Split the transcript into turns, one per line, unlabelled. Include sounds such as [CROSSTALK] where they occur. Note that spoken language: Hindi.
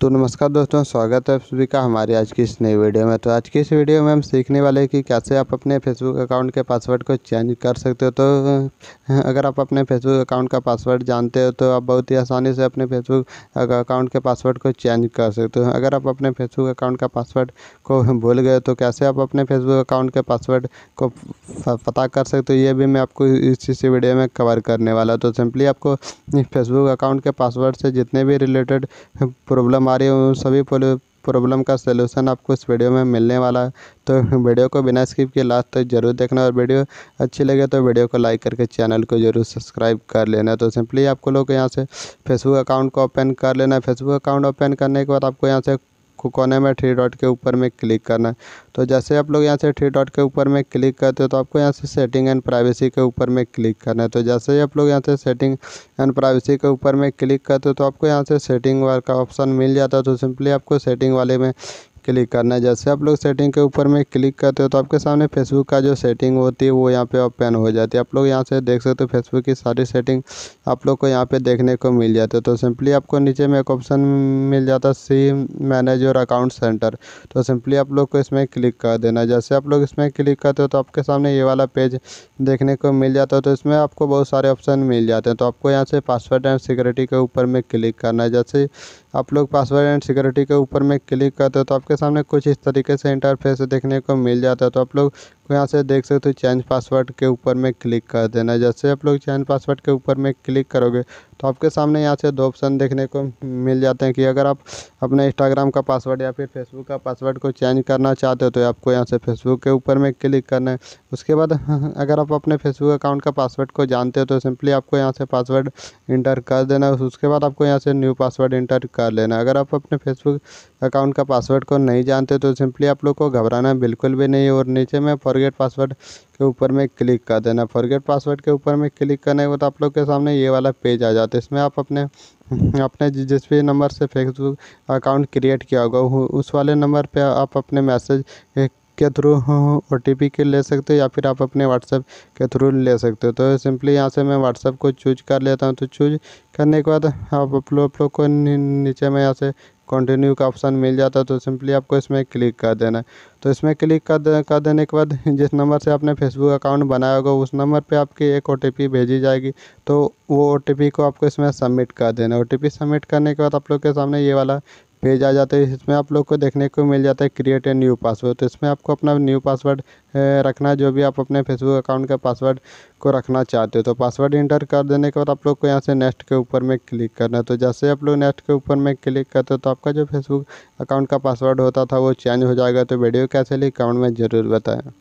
तो नमस्कार दोस्तों स्वागत है आप सभी का हमारे आज की इस नई वीडियो में तो आज की इस वीडियो में हम सीखने वाले हैं कि कैसे आप अपने फेसबुक अकाउंट के पासवर्ड को चेंज कर सकते हो तो अगर आप अपने फेसबुक अकाउंट का पासवर्ड जानते हो तो आप बहुत ही आसानी से अपने फेसबुक अकाउंट के पासवर्ड को चेंज कर सकते हो अगर आप अपने फेसबुक अकाउंट का पासवर्ड को भूल गए तो कैसे आप अपने फेसबुक अकाउंट के पासवर्ड को पता कर सकते हो ये भी मैं आपको इस इसी वीडियो में कवर करने वाला तो सिंपली आपको फेसबुक अकाउंट के पासवर्ड से जितने भी रिलेटेड प्रॉब्लम हमारे उन सभी प्रॉब्लम का सलूशन आपको इस वीडियो में मिलने वाला है तो वीडियो को बिना स्किप किए लास्ट तक जरूर देखना और वीडियो अच्छी लगे तो वीडियो को लाइक करके चैनल को जरूर सब्सक्राइब कर लेना तो सिंपली आपको लोग यहाँ से फेसबुक अकाउंट को ओपन कर लेना फेसबुक अकाउंट ओपन करने के बाद आपको यहाँ से आपको कोने में थ्री डॉट के ऊपर में क्लिक करना है तो जैसे आप लोग यहाँ से थ्री डॉट के ऊपर में क्लिक करते हो तो आपको यहाँ से सेटिंग एंड प्राइवेसी के ऊपर में क्लिक करना है तो जैसे ही आप लोग यहाँ से सेटिंग एंड प्राइवेसी के ऊपर में क्लिक करते हो तो आपको यहाँ से सेटिंग वाला का ऑप्शन मिल जाता है तो सिंपली आपको सेटिंग वाले में क्लिक करना है जैसे आप लोग सेटिंग के ऊपर में क्लिक करते हो तो आपके सामने फेसबुक का जो सेटिंग होती है वो यहाँ पे ओपन हो जाती है आप लोग यहाँ से देख सकते हो फेसबुक की सारी सेटिंग आप लोग को यहाँ पे देखने को मिल जाती है तो सिंपली आपको नीचे में एक ऑप्शन मिल जाता है सी मैनेज और अकाउंट सेंटर तो सिंपली आप लोग को इसमें क्लिक कर देना जैसे आप लोग इसमें क्लिक करते हो तो आपके सामने ये वाला पेज देखने को मिल जाता है तो इसमें आपको बहुत सारे ऑप्शन मिल जाते हैं तो आपको यहाँ से पासवर्ड एंड सिक्योरिटी के ऊपर में क्लिक करना है जैसे आप लोग पासवर्ड एंड सिक्योरिटी के ऊपर में क्लिक करते हो तो आपके आपके सामने कुछ इस तरीके से इंटरफेस देखने को मिल जाता है तो आप लोग तो यहाँ से देख सकते हो चेंज पासवर्ड के ऊपर में क्लिक कर देना जैसे आप लोग चेंज पासवर्ड के ऊपर में क्लिक करोगे तो आपके सामने यहाँ से दो ऑप्शन देखने को मिल जाते हैं कि अगर आप अपने इंस्टाग्राम का पासवर्ड या फिर फेसबुक का पासवर्ड को चेंज करना चाहते हो तो आपको यहाँ से फेसबुक के ऊपर में क्लिक करना है उसके बाद [LAUGHS] अगर आप अपने फेसबुक अकाउंट का पासवर्ड को जानते हो तो सिंपली आपको यहाँ से पासवर्ड इंटर कर देना है उसके बाद आपको यहाँ से न्यू पासवर्ड इंटर कर लेना अगर आप अपने फेसबुक अकाउंट का पासवर्ड को नहीं जानते तो सिंपली आप लोग को घबराना बिल्कुल भी नहीं और नीचे में फॉर फॉरगेट पासवर्ड के ऊपर में क्लिक कर देना फॉरगेट पासवर्ड के ऊपर में क्लिक करने के बाद आप लोग के सामने ये वाला पेज आ जाता है इसमें आप अपने अपने जिस भी नंबर से फेसबुक अकाउंट क्रिएट किया होगा उस वाले नंबर पर आप अपने मैसेज के थ्रू ओ टी पी के ले सकते हो या फिर आप अपने व्हाट्सएप के थ्रू ले सकते हो तो सिंपली यहाँ से मैं व्हाट्सएप को चूज कर लेता हूँ तो चूज करने के बाद आप लोग को नीचे में यहाँ से कंटिन्यू का ऑप्शन मिल जाता है तो सिंपली आपको इसमें क्लिक कर देना है तो इसमें क्लिक कर दे कर देने के बाद [LAUGHS] जिस नंबर से आपने फेसबुक अकाउंट बनाया होगा उस नंबर पे आपकी एक ओ भेजी जाएगी तो वो ओ को आपको इसमें सबमिट कर देना है ओ सबमिट करने के बाद आप लोग के सामने ये वाला पेज आ जाता है इसमें आप लोग को देखने को मिल जाता है क्रिएट ए न्यू पासवर्ड तो इसमें आपको अपना न्यू पासवर्ड रखना है जो भी आप अपने फेसबुक अकाउंट का पासवर्ड को रखना चाहते हो तो पासवर्ड इंटर कर देने के बाद आप लोग को यहाँ से नेक्स्ट के ऊपर में क्लिक करना है तो जैसे आप लोग नेक्स्ट के ऊपर में क्लिक करते हो तो आपका जो फेसबुक अकाउंट का पासवर्ड होता था वो चेंज हो जाएगा तो वीडियो कैसे ली कमेंट में ज़रूर बताएँ